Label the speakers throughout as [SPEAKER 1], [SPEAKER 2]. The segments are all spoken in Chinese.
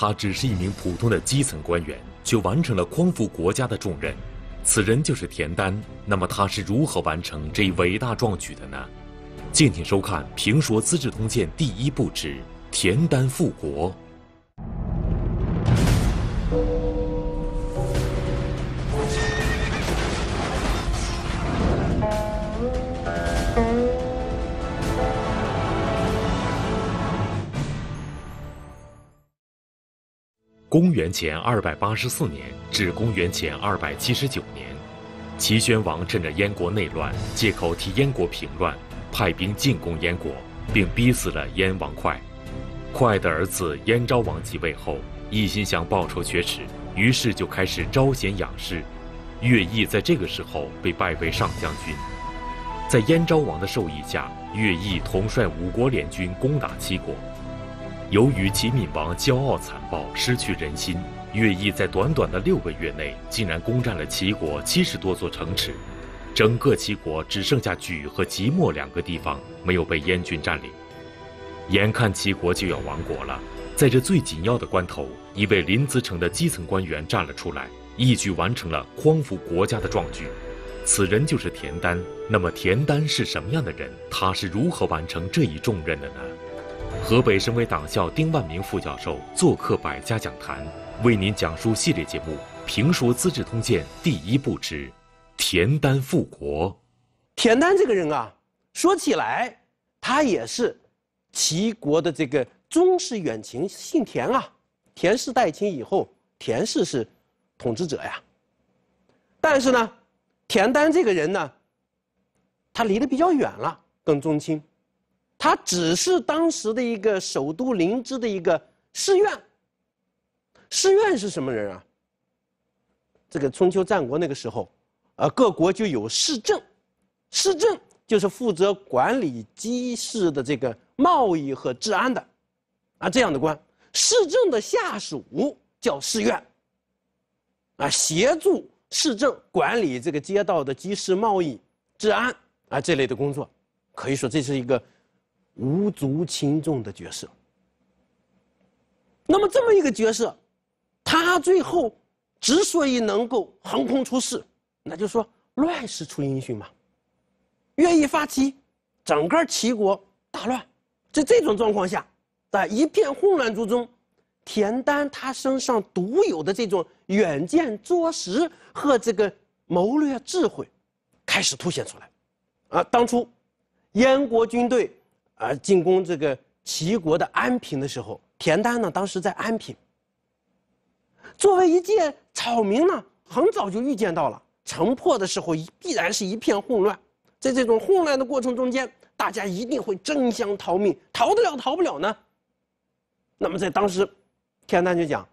[SPEAKER 1] 他只是一名普通的基层官员，却完成了匡扶国家的重任。此人就是田丹。那么他是如何完成这一伟大壮举的呢？敬请收看《评说资治通鉴》第一部之《田丹复国》。公元前二百八十四年至公元前二百七十九年，齐宣王趁着燕国内乱，借口替燕国平乱，派兵进攻燕国，并逼死了燕王哙。哙的儿子燕昭王即位后，一心想报仇雪耻，于是就开始招贤养士。乐毅在这个时候被拜为上将军，在燕昭王的授意下，乐毅统帅五国联军攻打齐国。由于齐闵王骄傲残暴，失去人心，乐毅在短短的六个月内竟然攻占了齐国七十多座城池，整个齐国只剩下莒和即墨两个地方没有被燕军占领。眼看齐国就要亡国了，在这最紧要的关头，一位临淄城的基层官员站了出来，一举完成了匡扶国家的壮举。此人就是田丹。那么，田丹是什么样的人？他是如何完成这一重任的呢？河北省委党校丁万明副教授做客百家讲坛，为您讲述系列节目《评说资治通鉴》第一部之《田丹复国》。田丹这个人啊，说起来，
[SPEAKER 2] 他也是齐国的这个宗室远亲，姓田啊。田氏代秦以后，田氏是统治者呀。但是呢，田丹这个人呢，他离得比较远了，跟宗亲。他只是当时的一个首都临淄的一个寺院。寺院是什么人啊？这个春秋战国那个时候，呃，各国就有市政，市政就是负责管理集市的这个贸易和治安的，啊，这样的官。市政的下属叫市院，啊，协助市政管理这个街道的集市贸易、治安啊这类的工作，可以说这是一个。无足轻重的角色。那么这么一个角色，他最后之所以能够横空出世，那就是说乱世出英雄嘛。愿意发起整个齐国大乱，在这种状况下，在一片混乱之中，田丹他身上独有的这种远见卓识和这个谋略智慧，开始凸显出来。啊，当初，燕国军队。而进攻这个齐国的安平的时候，田丹呢，当时在安平。作为一介草民呢，很早就预见到了城破的时候必然是一片混乱，在这种混乱的过程中间，大家一定会争相逃命，逃得了逃不了呢。那么在当时，田丹就讲：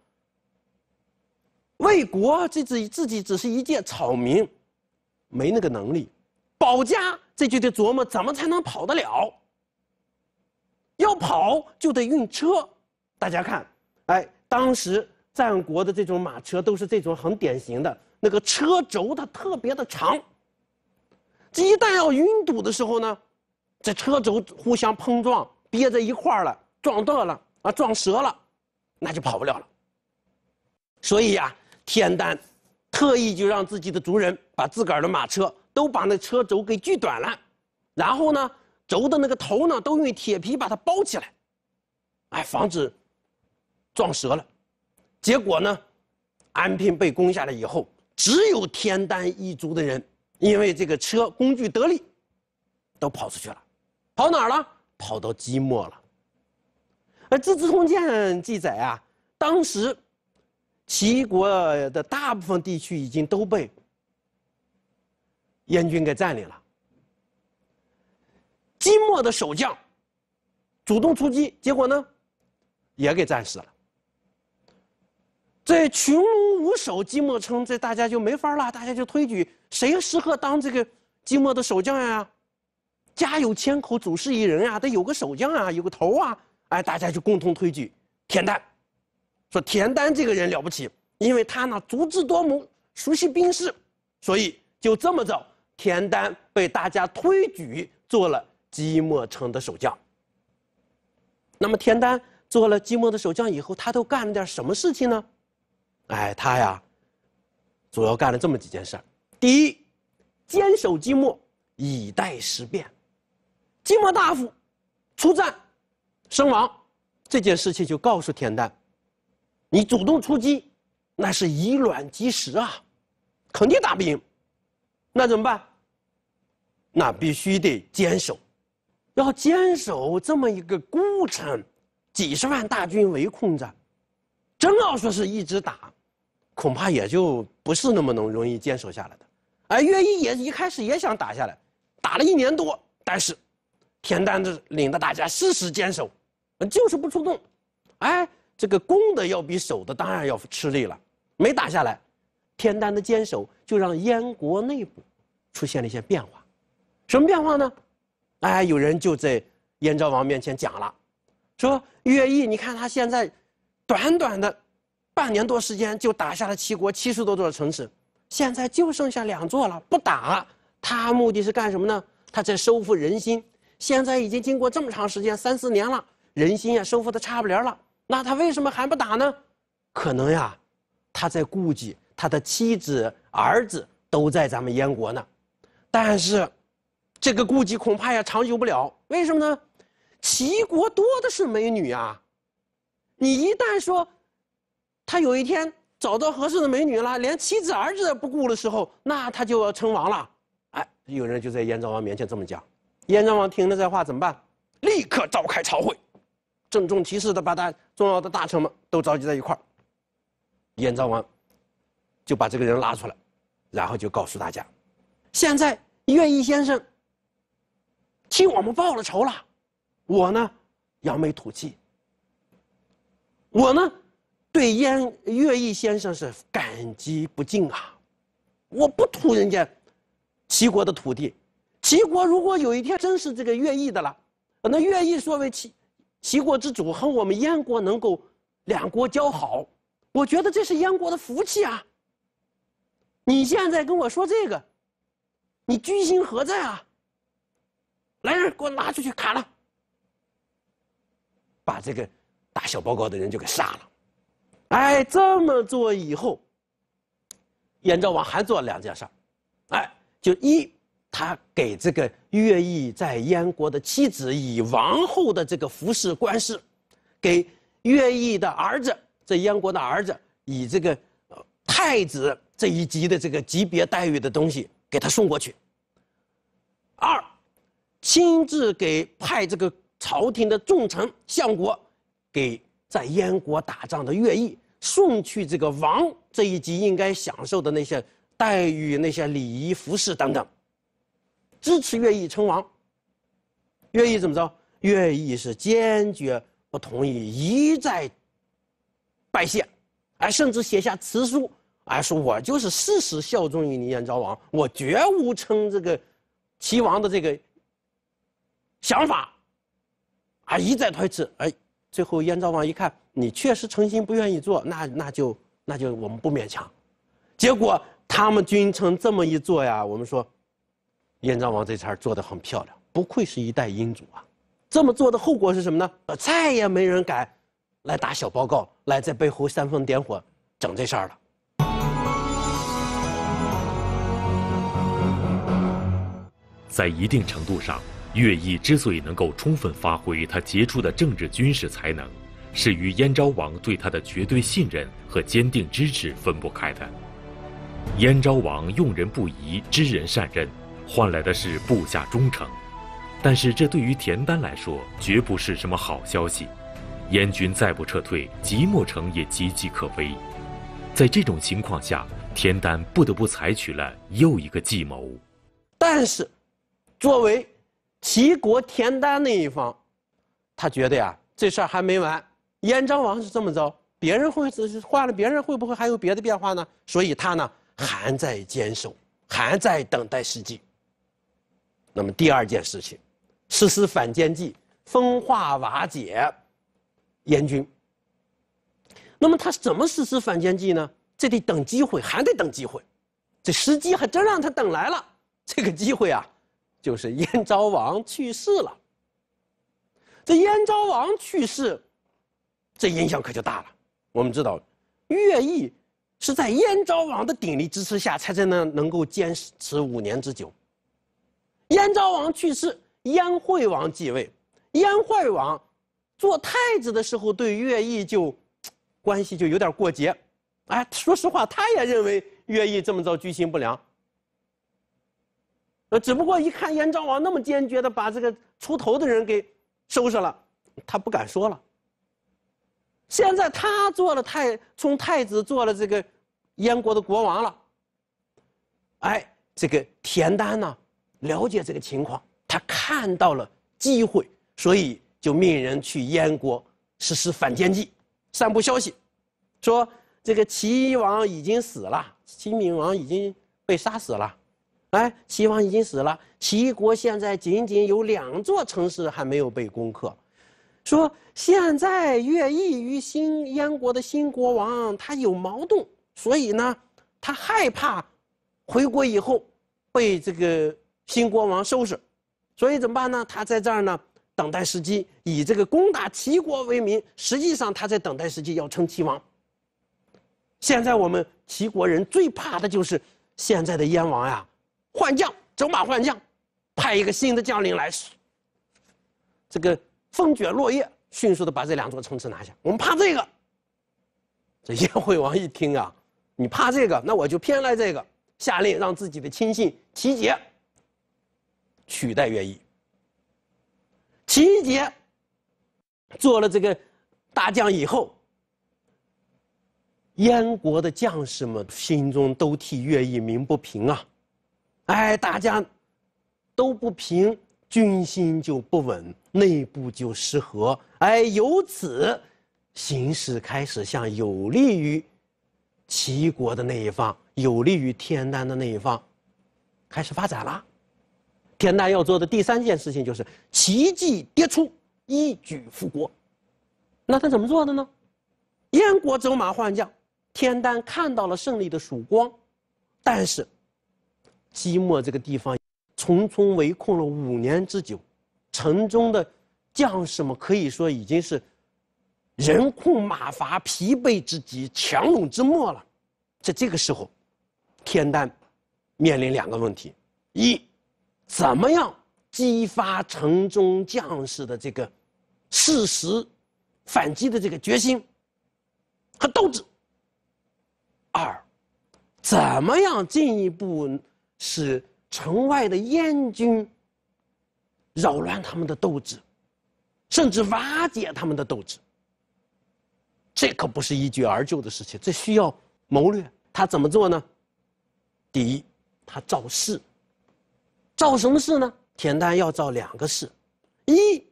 [SPEAKER 2] 魏国，这自自己只是一介草民，没那个能力；保家，这就得琢磨怎么才能跑得了。要跑就得运车，大家看，哎，当时战国的这种马车都是这种很典型的，那个车轴它特别的长。这一旦要拥堵的时候呢，这车轴互相碰撞，憋在一块儿了，撞断了啊，撞折了，那就跑不了了。所以呀，天丹特意就让自己的族人把自个儿的马车都把那车轴给锯短了，然后呢。轴的那个头呢，都用铁皮把它包起来，哎，防止撞折了。结果呢，安平被攻下来以后，只有天丹一族的人，因为这个车工具得力，都跑出去了，跑哪儿了？跑到即墨了。而《资治通鉴》记载啊，当时齐国的大部分地区已经都被燕军给占领了。金末的守将主动出击，结果呢，也给战死了。这群龙无首，积末城这大家就没法儿了，大家就推举谁适合当这个金末的守将呀？家有千口，主事一人呀，得有个守将啊，有个头啊！哎，大家就共同推举田丹。说田丹这个人了不起，因为他呢足智多谋，熟悉兵事，所以就这么着，田丹被大家推举做了。即墨城的守将。那么田丹做了寂寞的守将以后，他都干了点什么事情呢？哎，他呀，主要干了这么几件事儿。第一，坚守即墨，以待时变。即墨大夫出战身亡，这件事情就告诉田丹：你主动出击，那是以卵击石啊，肯定打不赢。那怎么办？那必须得坚守。要坚守这么一个孤城，几十万大军围困着，真要说是一直打，恐怕也就不是那么能容易坚守下来的。哎，乐毅也一开始也想打下来，打了一年多，但是田单的领着大家誓死坚守，就是不出动。哎，这个攻的要比守的当然要吃力了，没打下来。田单的坚守就让燕国内部出现了一些变化，什么变化呢？哎，有人就在燕昭王面前讲了，说乐毅，你看他现在短短的半年多时间就打下了齐国七十多座城池，现在就剩下两座了，不打，他目的是干什么呢？他在收复人心。现在已经经过这么长时间，三四年了，人心呀，收复的差不离了。那他为什么还不打呢？可能呀，他在顾忌他的妻子、儿子都在咱们燕国呢。但是。这个顾忌恐怕也长久不了，为什么呢？齐国多的是美女啊，你一旦说，他有一天找到合适的美女了，连妻子儿子都不顾的时候，那他就要称王了。哎，有人就在燕昭王面前这么讲，燕昭王听了这话怎么办？立刻召开朝会，郑重其事的把大重要的大臣们都召集在一块儿。燕昭王就把这个人拉出来，然后就告诉大家，现在乐毅先生。替我们报了仇了，我呢，扬眉吐气。我呢，对燕乐毅先生是感激不尽啊！我不图人家齐国的土地，齐国如果有一天真是这个乐毅的了，那乐毅作为齐齐国之主，和我们燕国能够两国交好，我觉得这是燕国的福气啊！你现在跟我说这个，你居心何在啊？来人，给我拉出去砍了！把这个打小报告的人就给杀了。哎，这么做以后，燕昭王还做了两件事儿。哎，就一，他给这个乐毅在燕国的妻子以王后的这个服饰官饰，给乐毅的儿子，这燕国的儿子以这个太子这一级的这个级别待遇的东西给他送过去。二。亲自给派这个朝廷的重臣相国，给在燕国打仗的乐毅送去这个王这一级应该享受的那些待遇、那些礼仪、服饰等等。支持乐毅称王。乐毅怎么着？乐毅是坚决不同意，一再拜谢，哎，甚至写下辞书，哎，说我就是誓死效忠于你燕昭王，我绝无称这个齐王的这个。想法，啊一再推迟，哎，最后燕昭王一看，你确实诚心不愿意做，那那就那就我们不勉强。结果他们君臣这么一做呀，我们说，燕昭王这茬做得很漂亮，不愧是一代英主啊。这么做的后果是什么呢？呃，再也没人敢来打小报告，来在背后煽风点火，整这事儿了。
[SPEAKER 1] 在一定程度上。乐毅之所以能够充分发挥他杰出的政治军事才能，是与燕昭王对他的绝对信任和坚定支持分不开的。燕昭王用人不疑，知人善任，换来的是部下忠诚。但是，这对于田丹来说绝不是什么好消息。燕军再不撤退，即墨城也岌岌可危。在这种情况下，田丹不得不采取了又一个计谋。
[SPEAKER 2] 但是，作为……齐国田丹那一方，他觉得呀，这事儿还没完。燕昭王是这么着，别人会是换了别人会不会还有别的变化呢？所以，他呢还在坚守，还在等待时机。那么，第二件事情，实施反间计，分化瓦解燕军。那么，他怎么实施反间计呢？这得等机会，还得等机会。这时机还真让他等来了，这个机会啊。就是燕昭王去世了，这燕昭王去世，这影响可就大了。我们知道，乐毅是在燕昭王的鼎力支持下，才在那能够坚持五年之久。燕昭王去世，燕惠王继位。燕惠王做太子的时候，对乐毅就关系就有点过节。哎，说实话，他也认为乐毅这么着居心不良。呃，只不过一看燕昭王那么坚决的把这个出头的人给收拾了，他不敢说了。现在他做了太从太子做了这个燕国的国王了。哎，这个田丹呢，了解这个情况，他看到了机会，所以就命人去燕国实施反间计，散布消息，说这个齐王已经死了，齐闵王已经被杀死了。来，齐王已经死了，齐国现在仅仅有两座城市还没有被攻克。说现在乐毅与新燕国的新国王他有矛盾，所以呢，他害怕回国以后被这个新国王收拾，所以怎么办呢？他在这儿呢，等待时机，以这个攻打齐国为名，实际上他在等待时机要称齐王。现在我们齐国人最怕的就是现在的燕王呀。换将，走马换将，派一个新的将领来。这个风卷落叶，迅速的把这两座城池拿下。我们怕这个。这燕惠王一听啊，你怕这个，那我就偏来这个，下令让自己的亲信齐杰取代乐毅。齐杰做了这个大将以后，燕国的将士们心中都替乐毅鸣不平啊。哎，大家都不平，军心就不稳，内部就失和。哎，由此形势开始向有利于齐国的那一方、有利于天丹的那一方开始发展了。天丹要做的第三件事情就是奇迹迭出，一举复国。那他怎么做的呢？燕国走马换将，天丹看到了胜利的曙光，但是。西漠这个地方，重重围困了五年之久，城中的将士们可以说已经是人困马乏、疲惫之极、强弩之末了。在这个时候，田丹面临两个问题：一，怎么样激发城中将士的这个适时反击的这个决心和斗志；二，怎么样进一步？使城外的燕军扰乱他们的斗志，甚至瓦解他们的斗志。这可不是一蹴而就的事情，这需要谋略。他怎么做呢？第一，他造势。造什么势呢？田丹要造两个势：一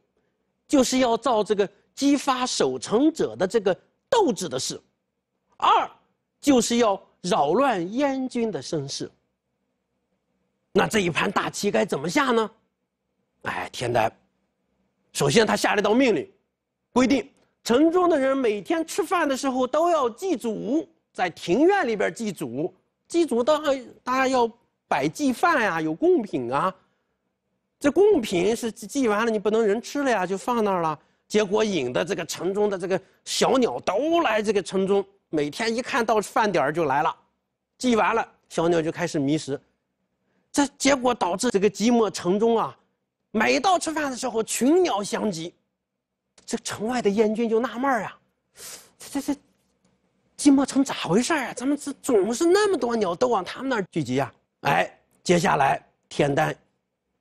[SPEAKER 2] 就是要造这个激发守城者的这个斗志的势；二就是要扰乱燕军的声势。那这一盘大棋该怎么下呢？哎，田丹，首先他下了一道命令，规定城中的人每天吃饭的时候都要祭祖，在庭院里边祭祖，祭祖当然大家要摆祭饭呀，有贡品啊。这贡品是祭完了，你不能人吃了呀，就放那儿了。结果引的这个城中的这个小鸟都来这个城中，每天一看到饭点就来了，祭完了小鸟就开始觅食。这结果导致这个即墨城中啊，每到吃饭的时候群鸟相集，这城外的燕军就纳闷啊，这这这即墨城咋回事啊？怎么这总是那么多鸟都往他们那儿聚集呀？哎，接下来田丹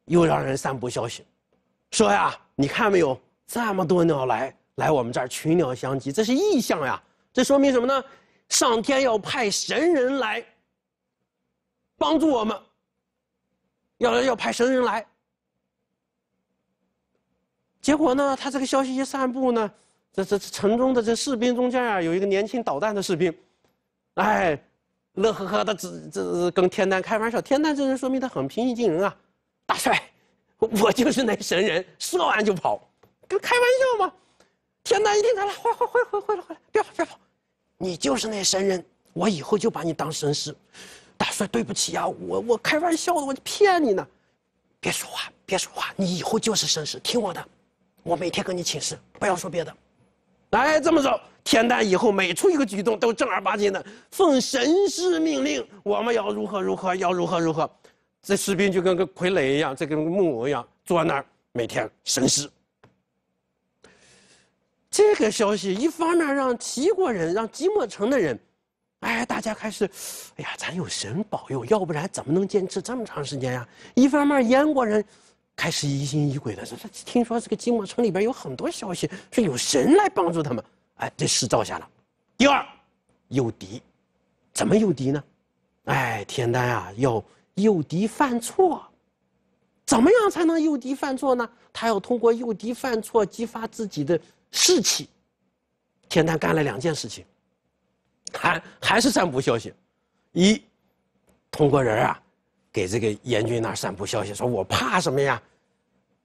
[SPEAKER 2] 又让人散布消息，说呀，你看没有这么多鸟来来我们这儿群鸟相集，这是异象呀，这说明什么呢？上天要派神人来帮助我们。要要派神人来，结果呢？他这个消息一散布呢，这这城中的这士兵中间啊，有一个年轻捣蛋的士兵，哎，乐呵呵的，这这跟天丹开玩笑。天丹这人说明他很平易近人啊。大帅，我就是那神人。说完就跑，开玩笑嘛。天丹一听他来，快快快快回来回来，别跑别跑，你就是那神人，我以后就把你当神使。大帅，对不起呀，我我开玩笑的，我骗你呢。别说话，别说话，你以后就是神师，听我的，我每天跟你请示，不要说别的。来，这么走，田单以后每出一个举动都正儿八经的，奉神师命令，我们要如何如何，要如何如何。这士兵就跟个傀儡一样，这跟个木偶一样，坐那儿每天神师。这个消息一方面让齐国人，让即墨城的人。哎，大家开始，哎呀，咱有神保佑，要不然怎么能坚持这么长时间呀？一方面，燕国人开始疑心疑鬼的，这这，听说这个金木城里边有很多消息，说有神来帮助他们。哎，这事造下了。第二，诱敌，怎么诱敌呢？哎，田丹啊，要诱敌犯错。怎么样才能诱敌犯错呢？他要通过诱敌犯错激发自己的士气。田丹干了两件事情。还还是散布消息，一通过人啊，给这个燕军那散布消息，说我怕什么呀？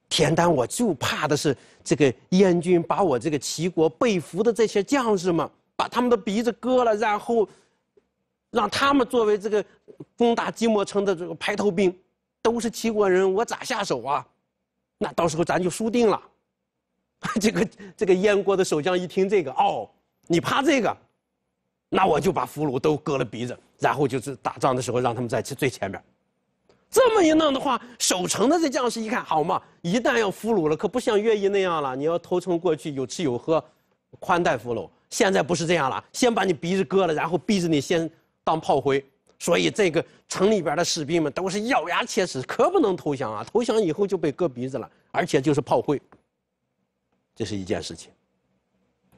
[SPEAKER 2] 田丹我就怕的是这个燕军把我这个齐国被俘的这些将士们，把他们的鼻子割了，然后让他们作为这个攻打即墨城的这个排头兵，都是齐国人，我咋下手啊？那到时候咱就输定了。这个这个燕国的守将一听这个，哦，你怕这个？那我就把俘虏都割了鼻子，然后就是打仗的时候让他们在最最前面。这么一弄的话，守城的这将士一看，好嘛，一旦要俘虏了，可不像乐毅那样了。你要投诚过去，有吃有喝，宽待俘虏。现在不是这样了，先把你鼻子割了，然后逼着你先当炮灰。所以这个城里边的士兵们都是咬牙切齿，可不能投降啊！投降以后就被割鼻子了，而且就是炮灰。这是一件事情。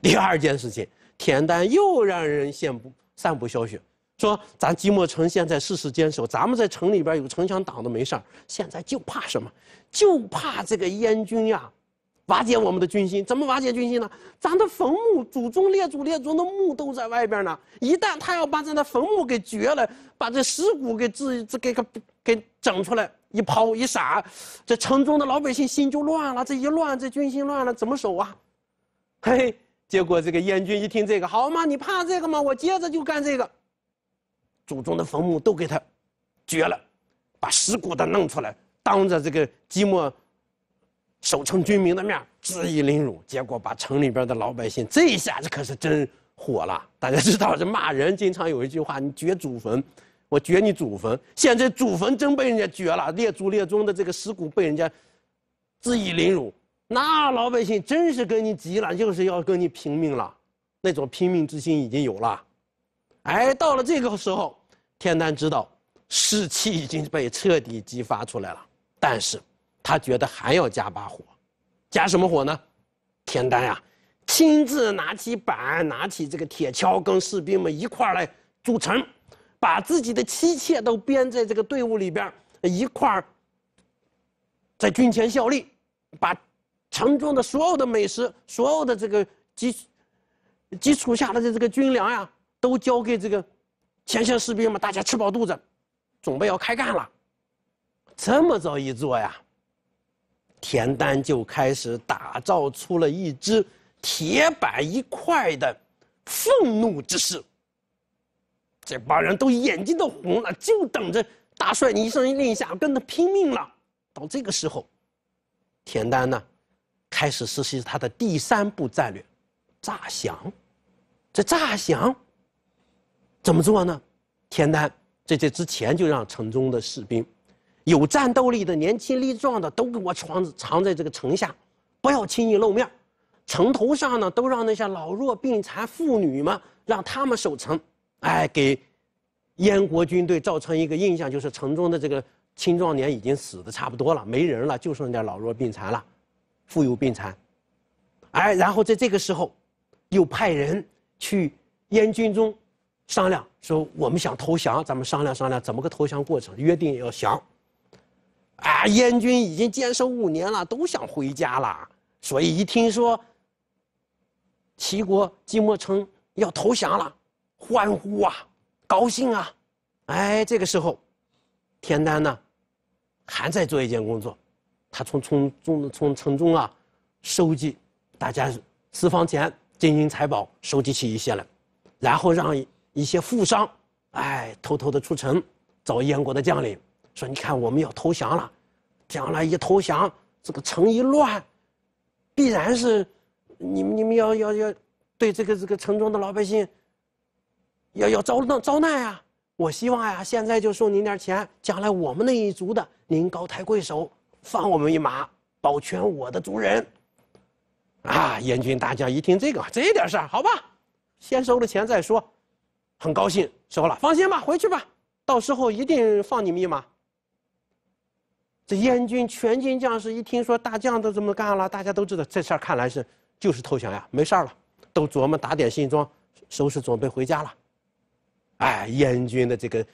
[SPEAKER 2] 第二件事情。田丹又让人散布散布消息，说咱即墨城现在事事坚守，咱们在城里边有城墙挡着没事儿。现在就怕什么？就怕这个燕军呀，瓦解我们的军心。怎么瓦解军心呢？咱的坟墓、祖宗、列祖列宗的墓都在外边呢。一旦他要把咱的坟墓给掘了，把这尸骨给自这给个给整出来一抛一撒，这城中的老百姓心就乱了。这一乱，这军心乱了，怎么守啊？嘿嘿。结果这个燕军一听这个，好嘛，你怕这个吗？我接着就干这个，祖宗的坟墓都给他掘了，把尸骨都弄出来，当着这个寂寞守城军民的面恣意凌辱。结果把城里边的老百姓这一下子可是真火了。大家知道这骂人，经常有一句话，你掘祖坟，我掘你祖坟。现在祖坟真被人家掘了，列祖列宗的这个尸骨被人家恣意凌辱。那老百姓真是跟你急了，就是要跟你拼命了，那种拼命之心已经有了。哎，到了这个时候，田丹知道士气已经被彻底激发出来了，但是他觉得还要加把火，加什么火呢？田丹呀，亲自拿起板，拿起这个铁锹，跟士兵们一块来组成，把自己的妻妾都编在这个队伍里边，一块在军前效力，把。城中的所有的美食，所有的这个基基础下的这个军粮呀，都交给这个前线士兵们，大家吃饱肚子，准备要开干了。这么着一做呀，田丹就开始打造出了一支铁板一块的愤怒之势。这帮人都眼睛都红了，就等着大帅你一声令下，跟他拼命了。到这个时候，田丹呢？开始实施他的第三步战略，诈降。这诈降怎么做呢？田丹在这之前就让城中的士兵，有战斗力的年轻力壮的都给我藏藏在这个城下，不要轻易露面。城头上呢，都让那些老弱病残妇女们让他们守城。哎，给燕国军队造成一个印象，就是城中的这个青壮年已经死的差不多了，没人了，就剩点老弱病残了。富有病残，哎，然后在这个时候，又派人去燕军中商量，说我们想投降，咱们商量商量怎么个投降过程，约定要降。啊，燕军已经坚守五年了，都想回家了，所以一听说齐国即墨城要投降了，欢呼啊，高兴啊，哎，这个时候，田丹呢，还在做一件工作。他从从中从城中啊，收集大家私房钱、金银财宝，收集起一些来，然后让一些富商，哎，偷偷的出城找燕国的将领，说：“你看，我们要投降了，将来一投降，这个城一乱，必然是你们你们要要要对这个这个城中的老百姓要要遭难遭难呀！我希望呀，现在就送您点钱，将来我们那一族的，您高抬贵手。”放我们一马，保全我的族人！啊，燕军大将一听这个，这点事儿，好吧，先收了钱再说，很高兴收了，放心吧，回去吧，到时候一定放你们一马。这燕军全军将士一听说大将都这么干了，大家都知道这事儿看来是就是投降呀，没事儿了，都琢磨打点行装，收拾准备回家了。哎，燕军的这个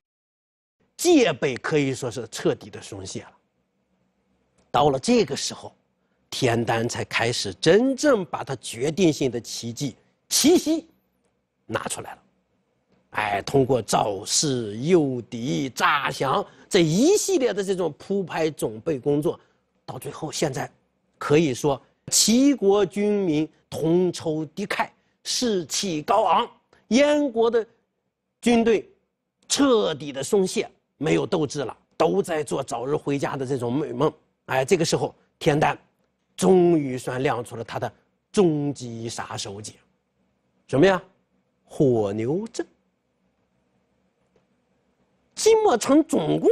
[SPEAKER 2] 戒备可以说是彻底的松懈了。到了这个时候，田丹才开始真正把他决定性的奇迹奇袭拿出来了。哎，通过造势、诱敌、诈降这一系列的这种铺排准备工作，到最后现在可以说，齐国军民同仇敌忾，士气高昂；燕国的军队彻底的松懈，没有斗志了，都在做早日回家的这种美梦。哎，这个时候，田丹终于算亮出了他的终极杀手锏，什么呀？火牛阵。金墨城总共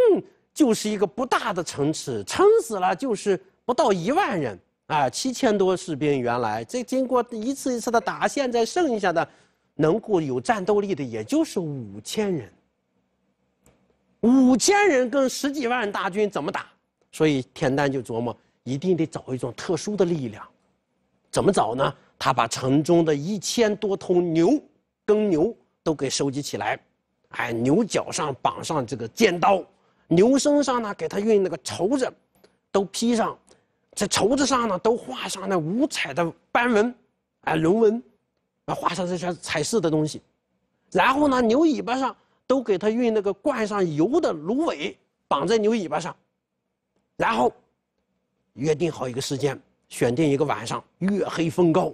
[SPEAKER 2] 就是一个不大的城池，撑死了就是不到一万人啊，七千多士兵原来，这经过一次一次的打，现在剩下的能够有战斗力的，也就是五千人。五千人跟十几万大军怎么打？所以，田丹就琢磨，一定得找一种特殊的力量。怎么找呢？他把城中的一千多头牛、耕牛都给收集起来，哎，牛角上绑上这个尖刀，牛身上呢，给他用那个绸子，都披上，这绸子上呢，都画上那五彩的斑纹，哎，龙纹，啊，画上这些彩色的东西。然后呢，牛尾巴上都给他用那个灌上油的芦苇绑在牛尾巴上。然后约定好一个时间，选定一个晚上，月黑风高，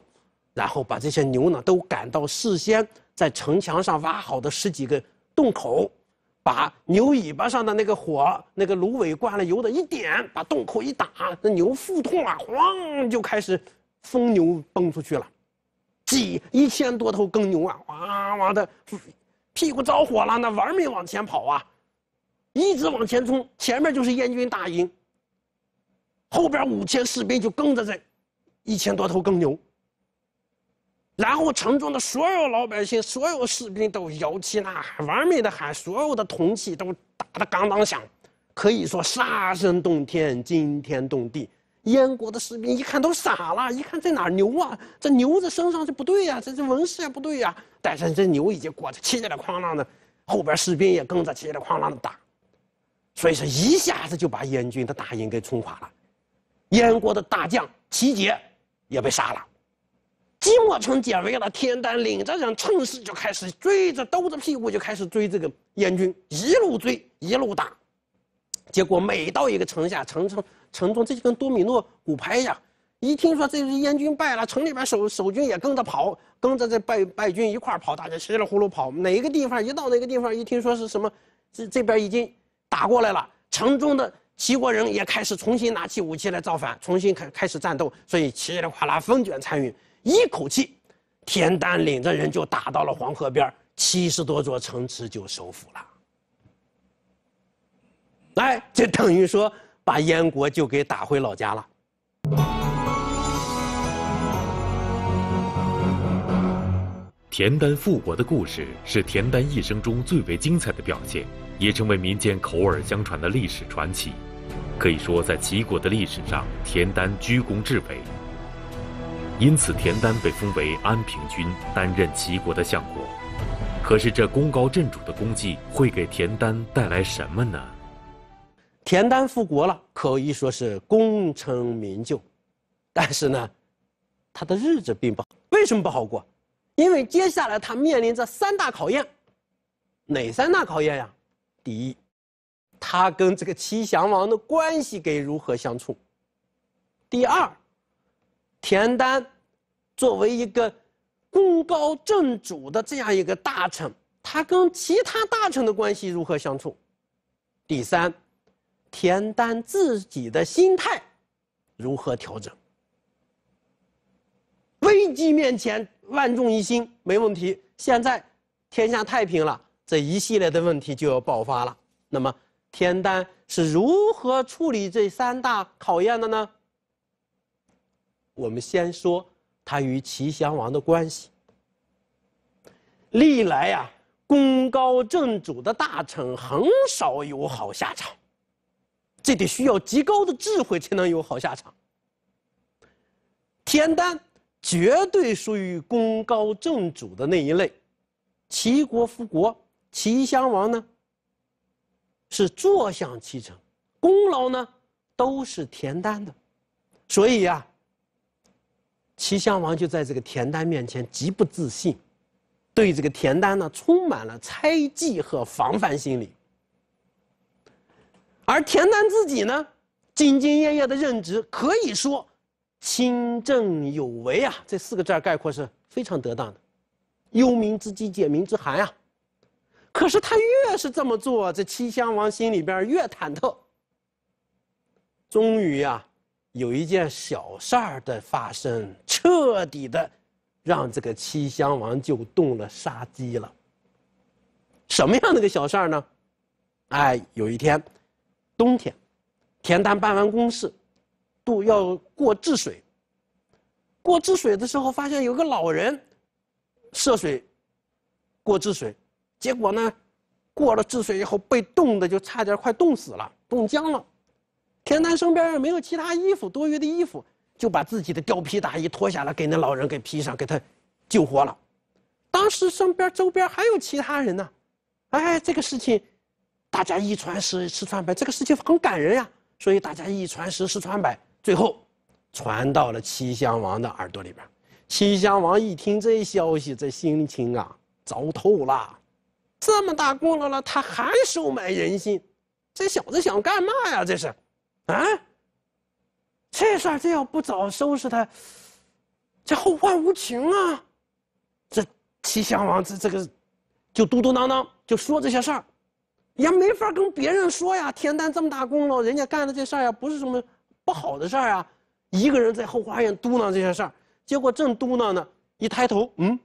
[SPEAKER 2] 然后把这些牛呢都赶到事先在城墙上挖好的十几个洞口，把牛尾巴上的那个火，那个芦苇灌了油的一点，把洞口一打，那牛腹痛啊，咣就开始疯牛蹦出去了，挤一千多头耕牛啊，哇哇的屁股着火了，那玩命往前跑啊，一直往前冲，前面就是燕军大营。后边五千士兵就跟着这，一千多头耕牛。然后城中的所有老百姓、所有士兵都摇旗呐喊，完美的喊，所有的铜器都打得当当响，可以说杀声动天，惊天动地。燕国的士兵一看都傻了，一看这哪牛啊？这牛子身上这不对呀，这这纹饰也不对呀。但是这牛已经裹着起里哐啷的，后边士兵也跟着起里哐啷的打，所以说一下子就把燕军的大营给冲垮了。燕国的大将齐杰也被杀了，即墨城解围了天丹，领着人趁势就开始追着兜着屁股就开始追这个燕军，一路追一路打，结果每到一个城下，城城城中这就跟多米诺骨牌一样，一听说这支燕军败了，城里边守守军也跟着跑，跟着这败败军一块跑，大家稀里糊涂跑，哪个地方一到哪个地方，一听说是什么，这这边已经打过来了，城中的。齐国人也开始重新拿起武器来造反，重新开开始战斗，所以齐里哗啦风卷残云，一口气，田丹领着人就打到了黄河边儿，七十多座城池就收复了。来，这等于说把燕国就给打回老家了。
[SPEAKER 1] 田丹复国的故事是田丹一生中最为精彩的表现，也成为民间口耳相传的历史传奇。可以说，在齐国的历史上，田丹居功至伟。因此，田丹被封为安平君，担任齐国的相国。可是，这功高震主的功绩会给田丹带来什么呢？田丹
[SPEAKER 2] 复国了，可以说是功成名就，但是呢，他的日子并不好。为什么不好过？因为接下来他面临着三大考验。哪三大考验呀？第一。他跟这个齐襄王的关系该如何相处？第二，田丹作为一个功高震主的这样一个大臣，他跟其他大臣的关系如何相处？第三，田丹自己的心态如何调整？危机面前万众一心没问题。现在天下太平了，这一系列的问题就要爆发了。那么。田丹是如何处理这三大考验的呢？我们先说他与齐襄王的关系。历来呀，功高震主的大臣很少有好下场，这得需要极高的智慧才能有好下场。田丹绝对属于功高震主的那一类，齐国复国，齐襄王呢？是坐享其成，功劳呢都是田丹的，所以呀，齐襄王就在这个田丹面前极不自信，对这个田丹呢充满了猜忌和防范心理。而田丹自己呢，兢兢业业的任职，可以说，清正有为啊，这四个字概括是非常得当的，忧民之饥，解民之寒啊。可是他越是这么做，这齐襄王心里边越忐忑。终于呀，有一件小事儿的发生，彻底的让这个齐襄王就动了杀机了。什么样的个小事儿呢？哎，有一天，冬天，田丹办完公事，都要过治水。过治水的时候，发现有个老人涉水过治水。结果呢，过了治水以后，被冻得就差点快冻死了，冻僵了。田单身边没有其他衣服，多余的衣服，就把自己的貂皮大衣脱下来给那老人给披上，给他救活了。当时身边周边还有其他人呢，哎，这个事情大家一传十，十传百，这个事情很感人呀。所以大家一传十，十传百，最后传到了齐襄王的耳朵里边。齐襄王一听这消息，这心情啊糟透了。这么大功劳了，他还收买人心，这小子想干嘛呀？这是，啊，这事儿这要不早收拾他，这后患无穷啊！这齐襄王这这个，就嘟嘟囔囔就说这些事儿，也没法跟别人说呀。田丹这么大功劳，人家干的这事儿呀，不是什么不好的事儿啊。一个人在后花园嘟囔这些事儿，结果正嘟囔呢，一抬头，嗯，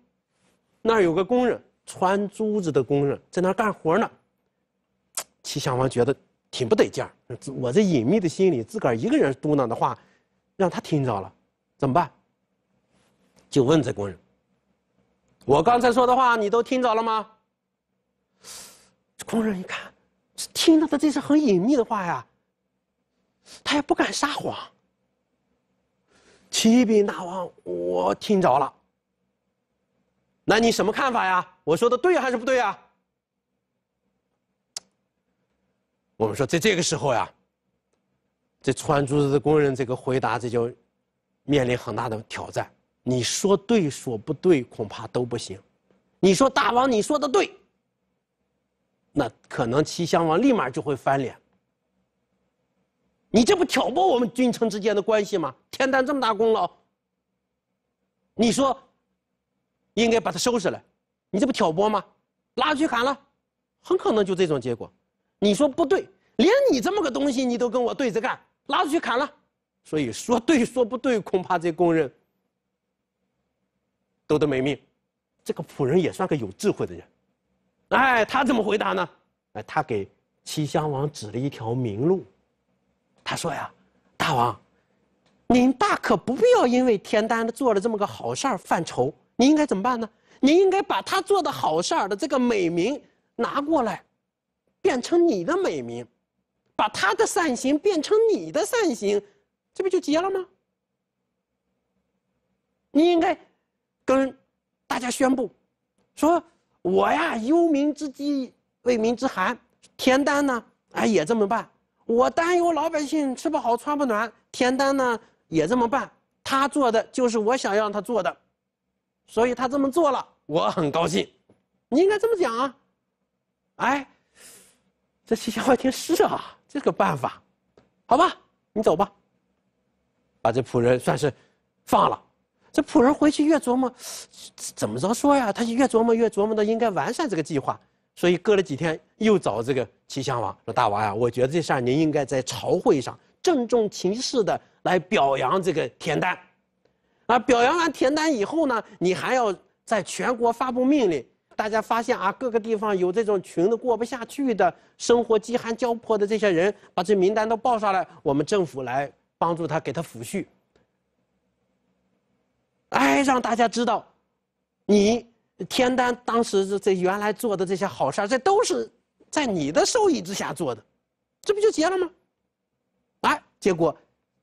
[SPEAKER 2] 那儿有个工人。穿珠子的工人在那干活呢，齐襄王觉得挺不得劲儿。我这隐秘的心里，自个儿一个人嘟囔的话，让他听着了，怎么办？就问这工人：“我刚才说的话，你都听着了吗？”这工人一看，听到的这是很隐秘的话呀，他也不敢撒谎。启禀大王，我听着了。那你什么看法呀？我说的对还是不对啊？我们说在这个时候呀，这穿珠子的工人这个回答，这就面临很大的挑战。你说对，说不对，恐怕都不行。你说大王，你说的对，那可能齐襄王立马就会翻脸。你这不挑拨我们君臣之间的关系吗？天丹这么大功劳，你说？应该把他收拾了，你这不挑拨吗？拉出去砍了，很可能就这种结果。你说不对，连你这么个东西，你都跟我对着干，拉出去砍了。所以说对说不对，恐怕这工人都得没命。这个仆人也算个有智慧的人，哎，他怎么回答呢？哎，他给齐襄王指了一条明路。他说呀，大王，您大可不必要因为田单做了这么个好事儿犯愁。你应该怎么办呢？你应该把他做的好事儿的这个美名拿过来，变成你的美名，把他的善行变成你的善行，这不就结了吗？你应该跟大家宣布，说我呀忧民之饥，为民之寒，田单呢哎，也这么办，我担忧老百姓吃不好穿不暖，田单呢也这么办，他做的就是我想让他做的。所以他这么做了，我很高兴。你应该这么讲啊，哎，这齐襄王一听是啊，这个办法，好吧，你走吧，把这仆人算是放了。这仆人回去越琢磨，怎么着说呀？他越琢磨越琢磨的，应该完善这个计划。所以隔了几天，又找这个齐襄王说：“大王呀，我觉得这事儿您应该在朝会上郑重其事的来表扬这个田丹。”啊！表扬完田丹以后呢，你还要在全国发布命令，大家发现啊，各个地方有这种穷的过不下去的、生活饥寒交迫的这些人，把这名单都报上来，我们政府来帮助他，给他抚恤。哎，让大家知道，你田丹当时这这原来做的这些好事这都是在你的授意之下做的，这不就结了吗？哎，结果，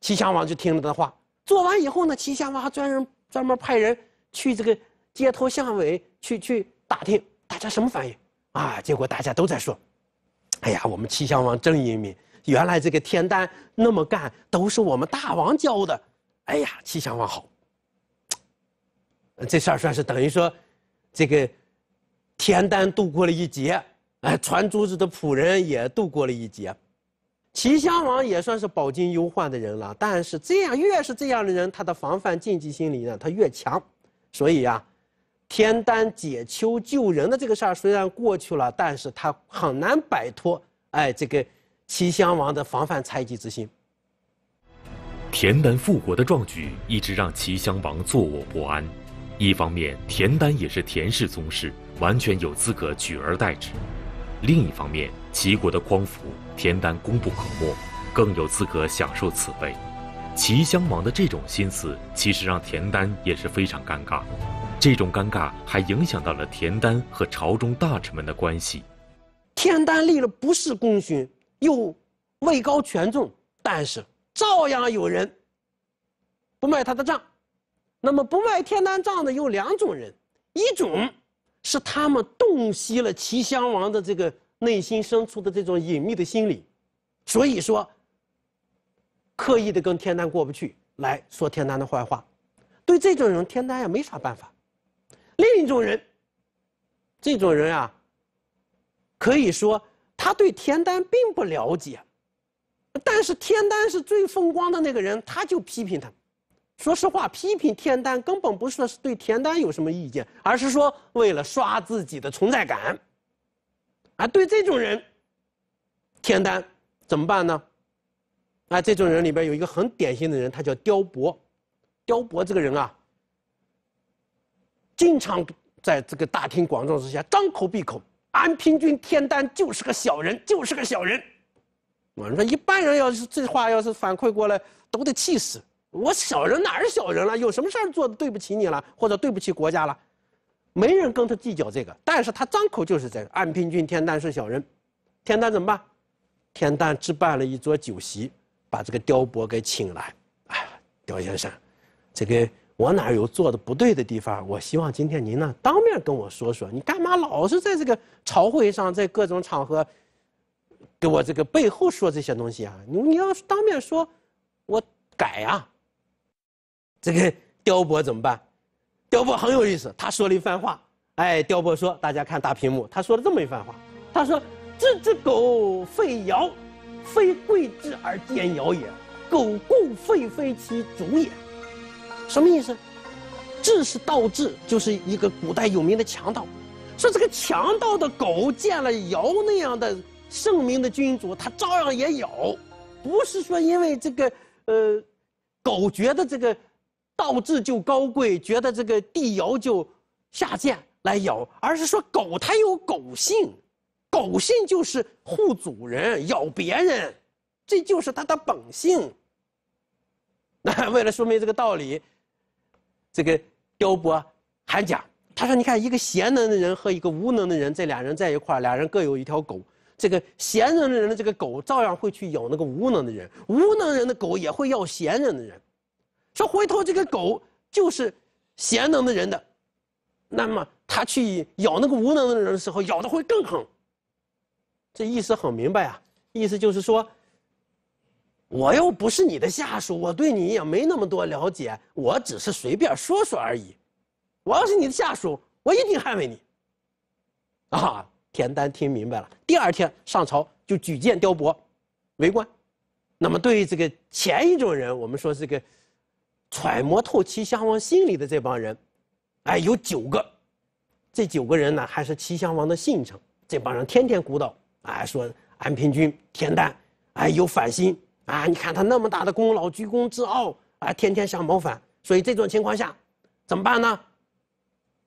[SPEAKER 2] 齐襄王就听了他的话。做完以后呢，齐襄王还专人专门派人去这个街头巷尾去去打听大家什么反应啊？结果大家都在说：“哎呀，我们齐襄王真英明！原来这个田丹那么干都是我们大王教的。”哎呀，齐襄王好。这事儿算是等于说，这个田丹度过了一劫，哎，传珠子的仆人也度过了一劫。齐襄王也算是饱经忧患的人了，但是这样越是这样的人，他的防范、禁忌心理呢，他越强。所以呀，田丹解秋救人的这个事儿虽然过去了，但是他很难摆脱。哎，这个齐襄王的防范猜忌之心。
[SPEAKER 1] 田丹复国的壮举一直让齐襄王坐卧不安。一方面，田丹也是田氏宗室，完全有资格取而代之。另一方面，齐国的匡扶，田丹功不可没，更有资格享受此位。齐襄王的这种心思，其实让田丹也是非常尴尬。这种尴尬还影响到了田丹和朝中大臣们的关系。
[SPEAKER 2] 田丹立了不世功勋，又位高权重，但是照样有人不卖他的账。那么，不卖田丹账的有两种人，一种。是他们洞悉了齐襄王的这个内心深处的这种隐秘的心理，所以说刻意的跟田丹过不去，来说田丹的坏话。对这种人，田丹也没啥办法。另一种人，这种人啊，可以说他对田丹并不了解，但是田丹是最风光的那个人，他就批评他。说实话，批评田丹根本不是是对田丹有什么意见，而是说为了刷自己的存在感。啊，对这种人，田丹怎么办呢？啊，这种人里边有一个很典型的人，他叫刁博。刁博这个人啊，经常在这个大庭广众之下张口闭口，安平君田丹就是个小人，就是个小人。我说一般人要是这话要是反馈过来，都得气死。我小人哪是小人了？有什么事儿做的对不起你了，或者对不起国家了？没人跟他计较这个。但是他张口就是这个，安平君天旦是小人，天旦怎么办？天旦置办了一桌酒席，把这个刁伯给请来。哎，刁先生，这个我哪有做的不对的地方？我希望今天您呢当面跟我说说，你干嘛老是在这个朝会上，在各种场合给我这个背后说这些东西啊？你你要当面说，我改呀。这个雕伯怎么办？雕伯很有意思，他说了一番话。哎，雕伯说，大家看大屏幕，他说了这么一番话。他说：“这只狗吠尧，非贵之而奸尧也；狗共吠，非其主也。”什么意思？志是道志，就是一个古代有名的强盗。说这个强盗的狗见了尧那样的圣明的君主，他照样也咬，不是说因为这个，呃，狗觉得这个。道置就高贵，觉得这个帝尧就下贱来咬，而是说狗它有狗性，狗性就是护主人咬别人，这就是它的本性。那 为了说明这个道理，这个刁伯还讲，他说你看一个贤能的人和一个无能的人，这俩人在一块俩人各有一条狗，这个贤能的人的这个狗照样会去咬那个无能的人，无能人的狗也会咬贤人的人。说回头这个狗就是贤能的人的，那么他去咬那个无能的人的时候，咬的会更狠。这意思很明白啊，意思就是说，我又不是你的下属，我对你也没那么多了解，我只是随便说说而已。我要是你的下属，我一定捍卫你。啊，田丹听明白了，第二天上朝就举荐刁伯，为官。那么对于这个前一种人，我们说这个。揣摩透齐襄王心里的这帮人，哎，有九个，这九个人呢还是齐襄王的信臣。这帮人天天鼓捣，哎，说安平君田单哎有反心啊！你看他那么大的功劳，居功自傲啊，天天想谋反。所以这种情况下，怎么办呢？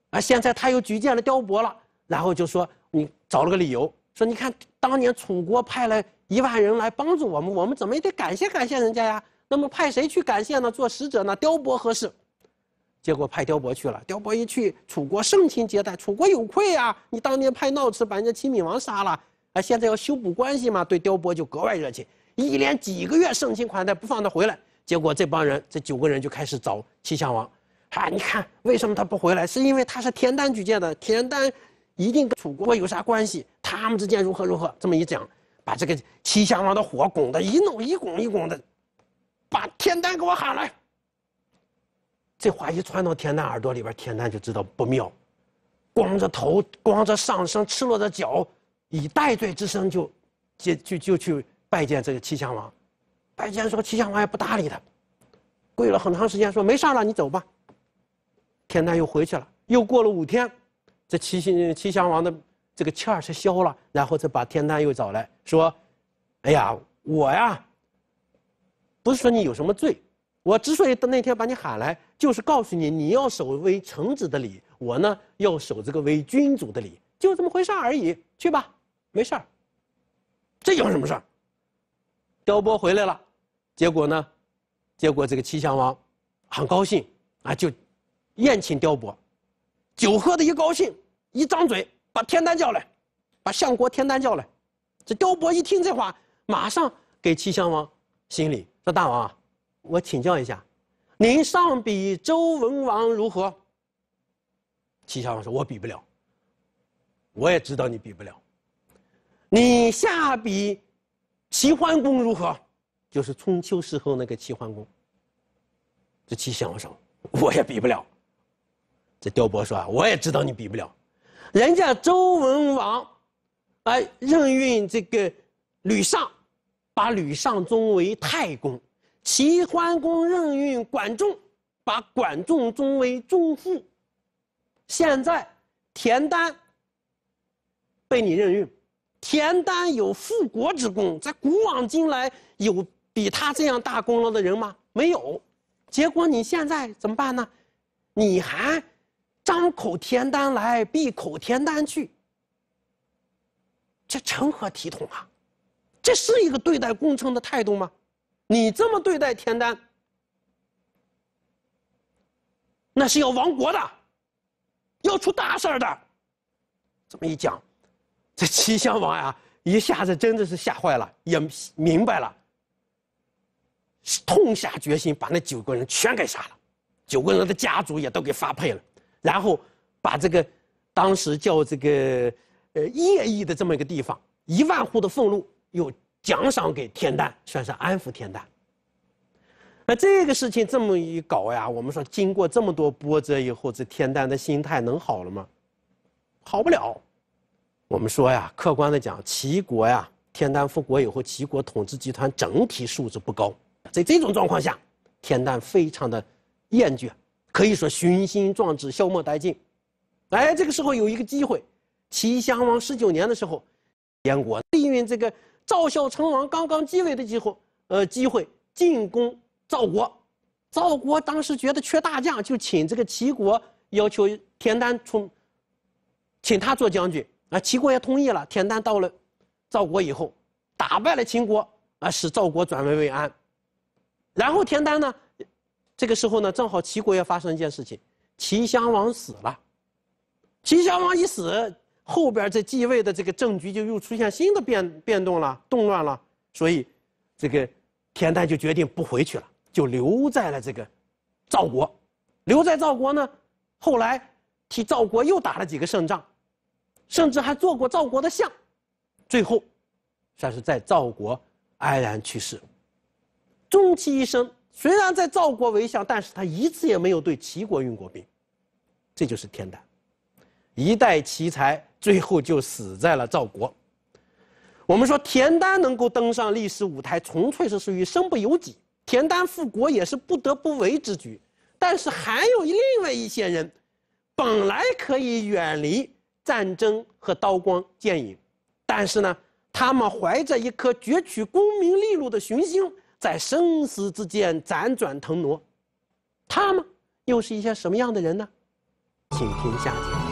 [SPEAKER 2] 啊，现在他又举荐了刁伯了，然后就说你找了个理由，说你看当年楚国派了一万人来帮助我们，我们怎么也得感谢感谢人家呀。那么派谁去感谢呢？做使者呢？雕伯合适，结果派雕伯去了。雕伯一去，楚国盛情接待。楚国有愧啊！你当年派闹齿把人家齐闵王杀了，啊，现在要修补关系嘛，对雕伯就格外热情。一连几个月盛情款待，不放他回来。结果这帮人，这九个人就开始找齐襄王，啊，你看为什么他不回来？是因为他是田丹举荐的，田丹一定跟楚国有啥关系？他们之间如何如何？这么一讲，把这个齐襄王的火拱的一弄一拱一拱的。把天丹给我喊来。这话一传到天丹耳朵里边，天丹就知道不妙，光着头、光着上身、赤裸着脚，以戴罪之身就就就就去拜见这个齐襄王。拜见说，齐襄王也不搭理他，跪了很长时间，说没事了，你走吧。天丹又回去了。又过了五天，这齐齐襄王的这个气儿是消了，然后再把天丹又找来说：“哎呀，我呀。”不是说你有什么罪，我之所以那天把你喊来，就是告诉你你要守为臣子的礼，我呢要守这个为君主的礼，就这么回事而已。去吧，没事儿。这叫什么事儿？刁伯回来了，结果呢，结果这个齐襄王很高兴啊，就宴请刁伯，酒喝的一高兴，一张嘴把天丹叫来，把相国天丹叫来。这刁伯一听这话，马上给齐襄王行礼。说大王，我请教一下，您上比周文王如何？齐襄王说：“我比不了。”我也知道你比不了。你下比齐桓公如何？就是春秋时候那个齐桓公。这齐襄王说：“我也比不了。”这雕伯说：“啊，我也知道你比不了。人家周文王，哎，任用这个吕尚。”把吕尚尊为太公，齐桓公任用管仲，把管仲尊为仲父。现在田丹被你任用，田丹有复国之功，在古往今来有比他这样大功劳的人吗？没有。结果你现在怎么办呢？你还张口田丹来，闭口田丹去，这成何体统啊！这是一个对待功臣的态度吗？你这么对待田丹，那是要亡国的，要出大事儿的。这么一讲，这齐襄王呀，一下子真的是吓坏了，也明白了，痛下决心把那九个人全给杀了，九个人的家族也都给发配了，然后把这个当时叫这个呃夜邑的这么一个地方，一万户的俸禄。有奖赏给田丹，算是安抚田丹。那这个事情这么一搞呀，我们说经过这么多波折以后，这田丹的心态能好了吗？好不了。我们说呀，客观的讲，齐国呀，田丹复国以后，齐国统治集团整体素质不高。在这种状况下，田丹非常的厌倦，可以说雄心壮志消磨殆尽。哎，这个时候有一个机会，齐襄王十九年的时候，燕国利用这个。赵孝成王刚刚继位的机会，呃，机会进攻赵国，赵国当时觉得缺大将，就请这个齐国要求田丹从，请他做将军啊。齐国也同意了，田丹到了赵国以后，打败了秦国啊，使赵国转危为安。然后田丹呢，这个时候呢，正好齐国也发生一件事情，齐襄王死了，齐襄王一死。后边这继位的这个政局就又出现新的变变动了，动乱了，所以，这个田丹就决定不回去了，就留在了这个赵国，留在赵国呢，后来替赵国又打了几个胜仗，甚至还做过赵国的相，最后，算是在赵国安然去世。终其一生，虽然在赵国为相，但是他一次也没有对齐国用过兵，这就是田丹。一代奇才最后就死在了赵国。我们说田丹能够登上历史舞台，纯粹是属于身不由己。田丹复国也是不得不为之举。但是还有另外一些人，本来可以远离战争和刀光剑影，但是呢，他们怀着一颗攫取功名利禄的雄心，在生死之间辗转腾挪。他们又是一些什么样的人呢？请听下集。